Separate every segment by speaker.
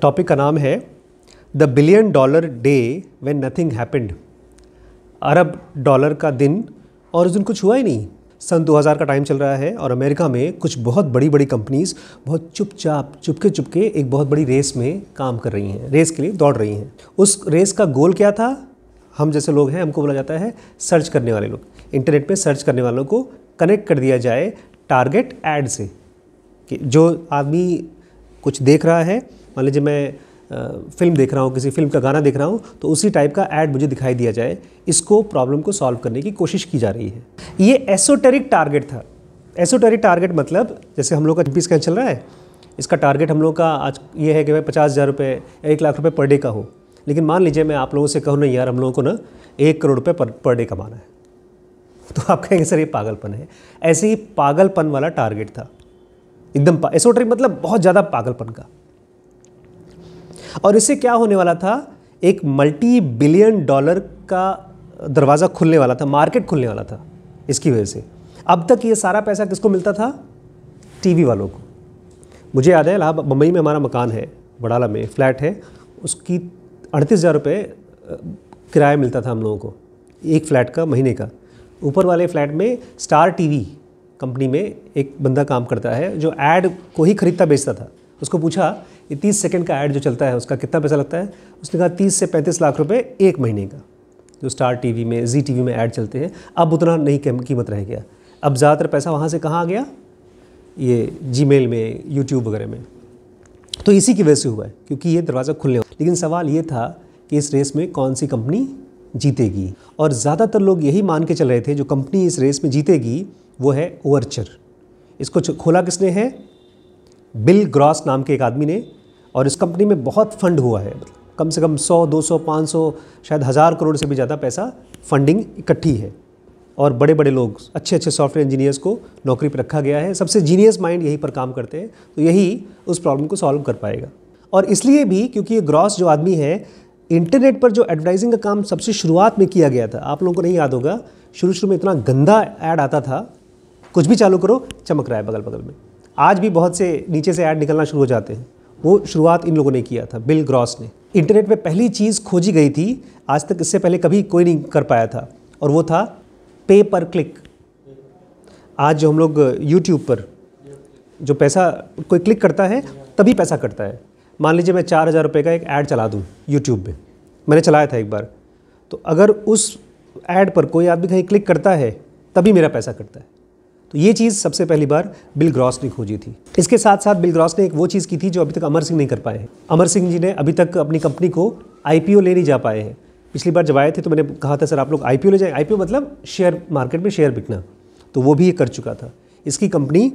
Speaker 1: Topic का नाम है the billion dollar day when nothing happened अरब डॉलर का दिन और उस दिन कुछ हुआ ही नहीं सन 2000 का टाइम चल रहा है और अमेरिका में कुछ बहुत बड़ी बड़ी कंपनीज़ बहुत चुपचाप चुपके चुपके एक बहुत बड़ी रेस में काम कर रही हैं रेस के लिए दौड़ रही हैं उस रेस का गोल क्या था हम जैसे लोग हैं हमको बोला जाता है सर्च करने वाले लोग इंटरनेट पे सर्च करने वालों को कनेक्ट कर दिया जाए टारगेट ऐड से कि जो आदमी कुछ देख रहा है मान लीजिए मैं फिल्म देख रहा हूँ किसी फिल्म का गाना देख रहा हूँ तो उसी टाइप का ऐड मुझे दिखाई दिया जाए इसको प्रॉब्लम को सॉल्व करने की कोशिश की जा रही है ये एसोटेरिक टारगेट था एसोटेरिक टारगेट मतलब जैसे हम लोग का एमपी स्कैन चल रहा है इसका टारगेट हम लोग का आज ये है कि भाई पचास हज़ार रुपये एक लाख रुपये पर डे का हो लेकिन मान लीजिए मैं आप लोगों से कहूँ ना यार हम लोगों को ना एक करोड़ रुपये पर, पर डे कमाना है तो आप कहेंगे सर ये पागलपन है ऐसे ही पागलपन वाला टारगेट था एकदम एसोटेरिक मतलब बहुत ज़्यादा पागलपन का और इससे क्या होने वाला था एक मल्टी बिलियन डॉलर का दरवाज़ा खुलने वाला था मार्केट खुलने वाला था इसकी वजह से अब तक ये सारा पैसा किसको मिलता था टीवी वालों को मुझे याद है इलाहाबाद मुंबई में हमारा मकान है बड़ाला में फ्लैट है उसकी अड़तीस हज़ार रुपये किराया मिलता था हम लोगों को एक फ़्लैट का महीने का ऊपर वाले फ्लैट में स्टार टीवी कंपनी में एक बंदा काम करता है जो एड को ही ख़रीदता बेचता था उसको पूछा ये तीस सेकेंड का ऐड जो चलता है उसका कितना पैसा लगता है उसने कहा तीस से पैंतीस लाख रुपये एक महीने का जो स्टार टी में जी टी में ऐड चलते हैं अब उतना नहीं कीमत रह गया अब ज़्यादातर पैसा वहाँ से कहाँ आ गया ये जी में यूट्यूब वगैरह में तो इसी की वजह से हुआ है क्योंकि ये दरवाज़ा खुलने लेकिन सवाल ये था कि इस रेस में कौन सी कंपनी जीतेगी और ज़्यादातर लोग यही मान के चल रहे थे जो कंपनी इस रेस में जीतेगी वो है ओवरचर इसको खोला किसने है बिल ग्रॉस नाम के एक आदमी ने और इस कंपनी में बहुत फंड हुआ है मतलब कम से कम 100, 200, 500 शायद हज़ार करोड़ से भी ज़्यादा पैसा फंडिंग इकट्ठी है और बड़े बड़े लोग अच्छे अच्छे सॉफ्टवेयर इंजीनियर्स को नौकरी पर रखा गया है सबसे जीनियस माइंड यहीं पर काम करते हैं तो यही उस प्रॉब्लम को सॉल्व कर पाएगा और इसलिए भी क्योंकि ये ग्रॉस जो आदमी है इंटरनेट पर जो एडवर्टाइजिंग का काम सबसे शुरुआत में किया गया था आप लोगों को नहीं याद होगा शुरू शुरू में इतना गंदा ऐड आता था कुछ भी चालू करो चमक रहा है बगल बगल में आज भी बहुत से नीचे से ऐड निकलना शुरू हो जाते हैं वो शुरुआत इन लोगों ने किया था बिल ग्रॉस ने इंटरनेट पे पहली चीज़ खोजी गई थी आज तक इससे पहले कभी कोई नहीं कर पाया था और वो था पे पर क्लिक आज जो हम लोग यूट्यूब पर जो पैसा कोई क्लिक करता है तभी पैसा कटता है मान लीजिए मैं चार हज़ार रुपये का एक ऐड चला दूँ यूट्यूब पर मैंने चलाया था एक बार तो अगर उस एड पर कोई आदमी कहीं क्लिक करता है तभी मेरा पैसा कटता है तो ये चीज़ सबसे पहली बार बिल ग्रॉस ने खोजी थी इसके साथ साथ बिल ग्रॉस ने एक वो चीज़ की थी जो अभी तक अमर सिंह नहीं कर पाए हैं अमर सिंह जी ने अभी तक अपनी कंपनी को आईपीओ ले नहीं जा पाए हैं पिछली बार जब आए थे तो मैंने कहा था सर आप लोग ओ ले जाए ओ मतलब शेयर मार्केट में शेयर बिकना तो वो भी ये कर चुका था इसकी कंपनी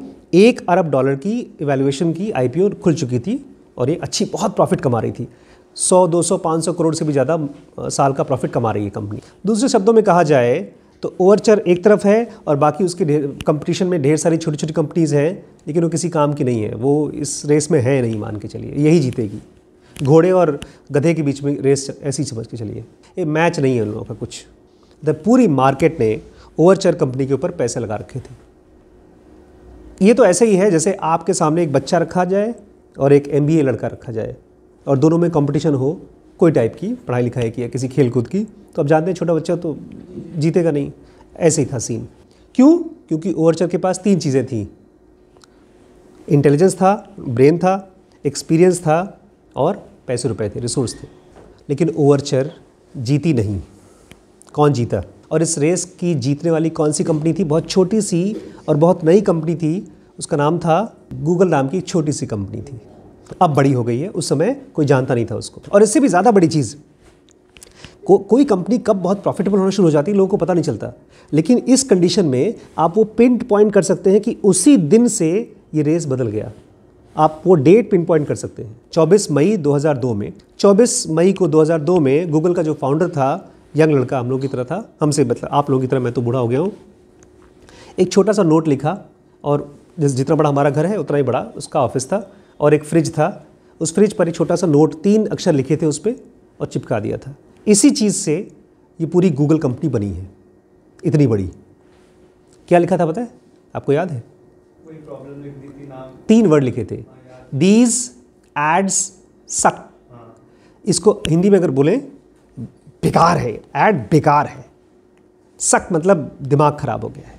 Speaker 1: एक अरब डॉलर की इवेल्युएशन की ओ खुल चुकी थी और ये अच्छी बहुत प्रॉफिट कमा रही थी 100, 200, 500 करोड़ से भी ज़्यादा साल का प्रॉफिट कमा रही है कंपनी दूसरे शब्दों में कहा जाए तो ओवरचर एक तरफ है और बाकी उसके कंपटीशन में ढेर सारी छोटी छोटी कंपनीज़ हैं लेकिन वो किसी काम की नहीं है वो इस रेस में है नहीं मान के चलिए यही जीतेगी घोड़े और गधे के बीच में रेस ऐसी समझ के चलिए ये मैच नहीं है उन लोगों का कुछ द पूरी मार्केट ने ओवरचर कंपनी के ऊपर पैसे लगा रखे थे ये तो ऐसे ही है जैसे आपके सामने एक बच्चा रखा जाए और एक एम लड़का रखा जाए और दोनों में कंपटीशन हो कोई टाइप की पढ़ाई लिखाई की या किसी खेल कूद की तो आप जानते हैं छोटा बच्चा तो जीतेगा नहीं ऐसे ही था सीन क्यों क्योंकि ओवरचर के पास तीन चीज़ें थी इंटेलिजेंस था ब्रेन था एक्सपीरियंस था और पैसे रुपए थे रिसोर्स थे लेकिन ओवरचर जीती नहीं कौन जीता और इस रेस की जीतने वाली कौन सी कंपनी थी बहुत छोटी सी और बहुत नई कंपनी थी उसका नाम था गूगल नाम की छोटी सी कंपनी थी अब बड़ी हो गई है उस समय कोई जानता नहीं था उसको और इससे भी ज़्यादा बड़ी चीज़ को, कोई कंपनी कब बहुत प्रॉफिटेबल होना शुरू हो जाती है लोगों को पता नहीं चलता लेकिन इस कंडीशन में आप वो पिन पॉइंट कर सकते हैं कि उसी दिन से ये रेस बदल गया आप वो डेट पिन पॉइंट कर सकते हैं 24 मई 2002 में 24 मई को 2002 में गूगल का जो फाउंडर था यंग लड़का हम लोग की तरह था हमसे मतलब आप लोगों की तरह मैं तो बूढ़ा हो गया हूँ एक छोटा सा नोट लिखा और जिस जितना बड़ा हमारा घर है उतना ही बड़ा उसका ऑफिस था और एक फ्रिज था उस फ्रिज पर एक छोटा सा नोट तीन अक्षर लिखे थे उस पर और चिपका दिया था इसी चीज़ से ये पूरी गूगल कंपनी बनी है इतनी बड़ी क्या लिखा था पता है आपको याद है तीन वर्ड लिखे थे दीज एड्स सक इसको हिंदी में अगर बोलें बेकार है एड बेकार है सक मतलब दिमाग खराब हो गया है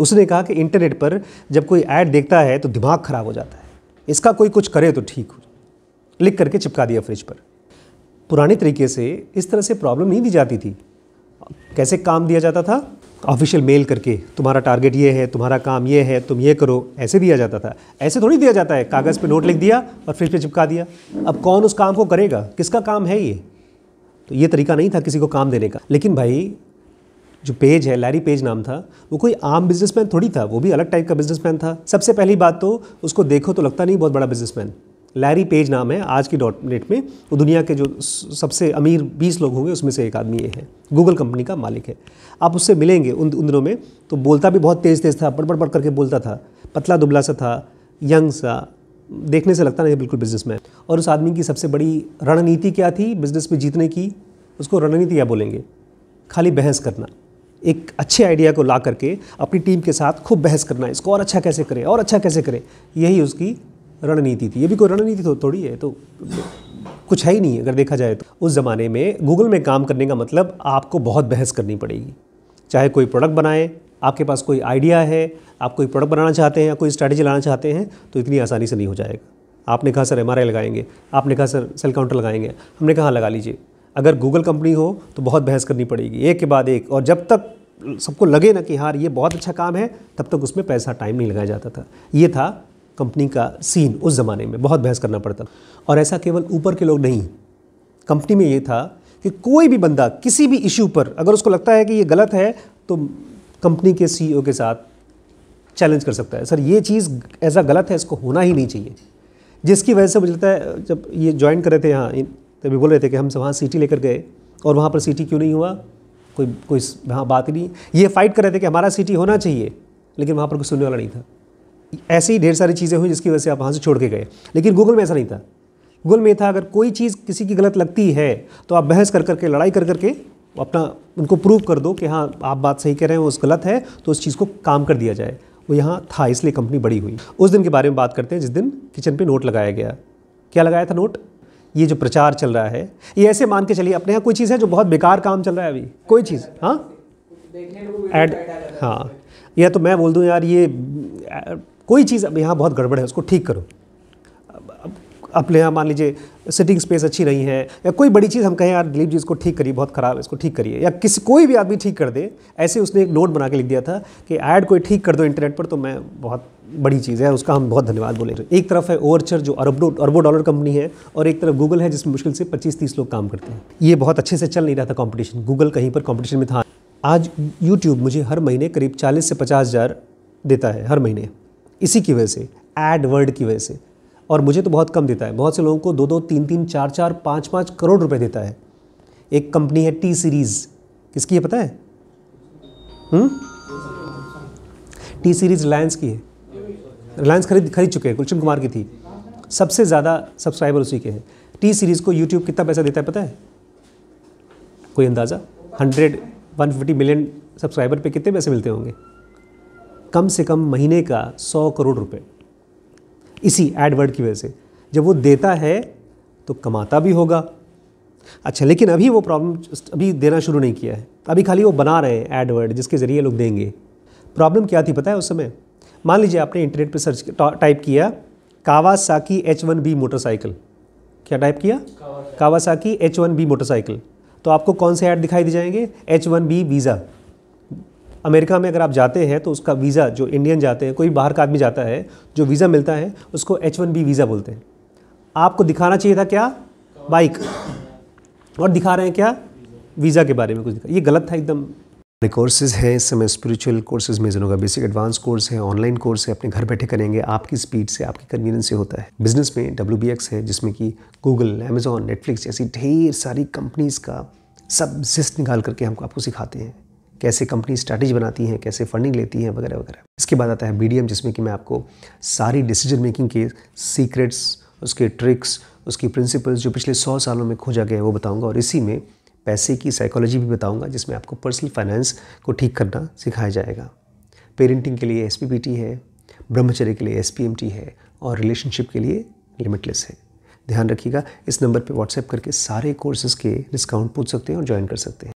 Speaker 1: उसने कहा कि इंटरनेट पर जब कोई ऐड देखता है तो दिमाग खराब हो जाता है इसका कोई कुछ करे तो ठीक हो लिख करके चिपका दिया फ्रिज पर पुराने तरीके से इस तरह से प्रॉब्लम नहीं दी जाती थी कैसे काम दिया जाता था ऑफिशियल मेल करके तुम्हारा टारगेट ये है तुम्हारा काम ये है तुम ये करो ऐसे दिया जाता था ऐसे थोड़ी दिया जाता है कागज़ पे नोट लिख दिया और फ्रिज पे चिपका दिया अब कौन उस काम को करेगा किसका काम है ये तो ये तरीका नहीं था किसी को काम देने का लेकिन भाई जो पेज है लैरी पेज नाम था वो कोई आम बिजनेसमैन थोड़ी था वो भी अलग टाइप का बिजनेसमैन था सबसे पहली बात तो उसको देखो तो लगता नहीं बहुत बड़ा बिजनेसमैन लैरी पेज नाम है आज की डॉट नेट में वो दुनिया के जो सबसे अमीर 20 लोग होंगे उसमें से एक आदमी ये है गूगल कंपनी का मालिक है आप उससे मिलेंगे उन उन दिनों में तो बोलता भी बहुत तेज़ तेज़ था पढ़ पढ़ पढ़ करके बोलता था पतला दुबला सा था यंग सा देखने से लगता नहीं बिल्कुल मैन और उस आदमी की सबसे बड़ी रणनीति क्या थी बिजनेस में जीतने की उसको रणनीति क्या बोलेंगे खाली बहस करना एक अच्छे आइडिया को ला करके अपनी टीम के साथ खूब बहस करना इसको और अच्छा कैसे करें और अच्छा कैसे करें यही उसकी रणनीति थी ये भी कोई रणनीति तो थोड़ी है तो कुछ है ही नहीं अगर देखा जाए तो उस ज़माने में गूगल में काम करने का मतलब आपको बहुत बहस करनी पड़ेगी चाहे कोई प्रोडक्ट बनाए आपके पास कोई आइडिया है आप कोई प्रोडक्ट बनाना चाहते हैं या कोई स्ट्रैटेजी लाना चाहते हैं तो इतनी आसानी से नहीं हो जाएगा आपने कहा सर एम लगाएंगे आपने कहा सर सेल काउंटर लगाएंगे हमने कहा लगा लीजिए अगर गूगल कंपनी हो तो बहुत बहस करनी पड़ेगी एक के बाद एक और जब तक सबको लगे ना कि हार ये बहुत अच्छा काम है तब तक उसमें पैसा टाइम नहीं लगाया जाता था ये था कंपनी का सीन उस ज़माने में बहुत बहस करना पड़ता और ऐसा केवल ऊपर के लोग नहीं कंपनी में ये था कि कोई भी बंदा किसी भी इशू पर अगर उसको लगता है कि ये गलत है तो कंपनी के सीईओ e के साथ चैलेंज कर सकता है सर ये चीज़ ऐसा गलत है इसको होना ही नहीं चाहिए जिसकी वजह से मुझे लगता है जब ये ज्वाइन कर रहे थे यहाँ तभी बोल रहे थे कि हम वहाँ सीटी लेकर गए और वहाँ पर सीटी क्यों नहीं हुआ कोई कोई वहाँ बात नहीं ये फाइट कर रहे थे कि हमारा सीटी होना चाहिए लेकिन वहाँ पर कोई सुनने वाला नहीं था ऐसी ढेर सारी चीज़ें हुई जिसकी वजह से आप वहाँ से छोड़ के गए लेकिन गूगल में ऐसा नहीं था गूगल में था अगर कोई चीज़ किसी की गलत लगती है तो आप बहस कर करके लड़ाई कर करके अपना उनको प्रूव कर दो कि हाँ आप बात सही कह रहे हैं उस गलत है तो उस चीज़ को काम कर दिया जाए वो यहाँ था इसलिए कंपनी बड़ी हुई उस दिन के बारे में बात करते हैं जिस दिन किचन पे नोट लगाया गया क्या लगाया था नोट ये जो प्रचार चल रहा है ये ऐसे मान के चलिए अपने यहाँ कोई चीज़ है जो बहुत बेकार काम चल रहा है अभी कोई चीज़ हाँ एड हाँ या तो मैं बोल दूँ यार ये कोई चीज़ अब यहाँ बहुत गड़बड़ है उसको ठीक करो अपने यहाँ मान लीजिए सिटिंग स्पेस अच्छी नहीं है या कोई बड़ी चीज़ हम कहें यार दिलीप जी इसको ठीक करिए बहुत ख़राब है इसको ठीक करिए या किसी कोई भी आदमी ठीक कर दे ऐसे उसने एक नोट बना के लिख दिया था कि ऐड कोई ठीक कर दो इंटरनेट पर तो मैं बहुत बड़ी चीज़ है उसका हम बहुत धन्यवाद बोले एक तरफ है ओवरचर जो अरबों अरबों डॉलर कंपनी है और एक तरफ गूगल है जिसमें मुश्किल से पच्चीस तीस लोग काम करते हैं ये बहुत अच्छे से चल नहीं रहा था कॉम्पिटिशन गूगल कहीं पर कॉम्पिटिशन में था आज यूट्यूब मुझे हर महीने करीब चालीस से पचास हज़ार देता है हर महीने इसी की वजह से एड वर्ड की वजह से और मुझे तो बहुत कम देता है बहुत से लोगों को दो दो तीन तीन चार चार पाँच पाँच करोड़ रुपए देता है एक कंपनी है टी सीरीज़ किसकी है पता है हुँ? टी सीरीज़ रिलायंस की है रिलायंस खरीद खरीद चुके हैं गुलशन कुमार की थी सबसे ज़्यादा सब्सक्राइबर उसी के हैं टी सीरीज़ को यूट्यूब कितना पैसा देता है पता है कोई अंदाज़ा hundred one fifty million subscriber पे कितने पैसे मिलते होंगे कम से कम महीने का सौ करोड़ रुपए इसी एडवर्ड की वजह से जब वो देता है तो कमाता भी होगा अच्छा लेकिन अभी वो प्रॉब्लम अभी देना शुरू नहीं किया है अभी खाली वो बना रहे हैं एडवर्ड जिसके ज़रिए लोग देंगे प्रॉब्लम क्या थी पता है उस समय मान लीजिए आपने इंटरनेट पर सर्च टाइप किया Kawasaki H one B motorcycle क्या टाइप किया Kawasaki H one B motorcycle तो आपको कौन से ऐड दिखाई दिए जाएंगे H one B visa America में अगर आप जाते हैं तो उसका वीज़ा जो इंडियन जाते हैं कोई बाहर का आदमी जाता है जो वीज़ा मिलता है उसको एच वन बी वीज़ा बोलते हैं आपको दिखाना चाहिए था क्या बाइक और दिखा रहे हैं क्या वीज़ा के बारे में कुछ दिखा ये गलत था एकदम हमारे कोर्सेज हैं इस समय स्पिरिचुअल कोर्सेज में का बेसिक एडवांस कोर्स है ऑनलाइन कोर्स है अपने घर बैठे करेंगे आपकी स्पीड से आपकी कन्वीनियंस से होता है बिजनेस में डब्ल्यू है जिसमें कि गूगल अमेजोन नेटफ्लिक्स जैसी ढेर सारी कंपनीज़ का सब जिस्ट निकाल करके हमको आपको सिखाते हैं कैसे कंपनी स्ट्रैटेजी बनाती हैं कैसे फंडिंग लेती हैं वगैरह वगैरह इसके बाद आता है बी जिसमें कि मैं आपको सारी डिसीजन मेकिंग के सीक्रेट्स उसके ट्रिक्स उसकी प्रिंसिपल्स जो पिछले सौ सालों में खोजा गया है वो बताऊँगा और इसी में पैसे की साइकोलॉजी भी बताऊँगा जिसमें आपको पर्सनल फाइनेंस को ठीक करना सिखाया जाएगा पेरेंटिंग के लिए एस है ब्रह्मचर्य के लिए एस है और रिलेशनशिप के लिए लिमिटलेस है ध्यान रखिएगा इस नंबर पर व्हाट्सएप करके सारे कोर्सेज़ के डिस्काउंट पूछ सकते हैं और ज्वाइन कर सकते हैं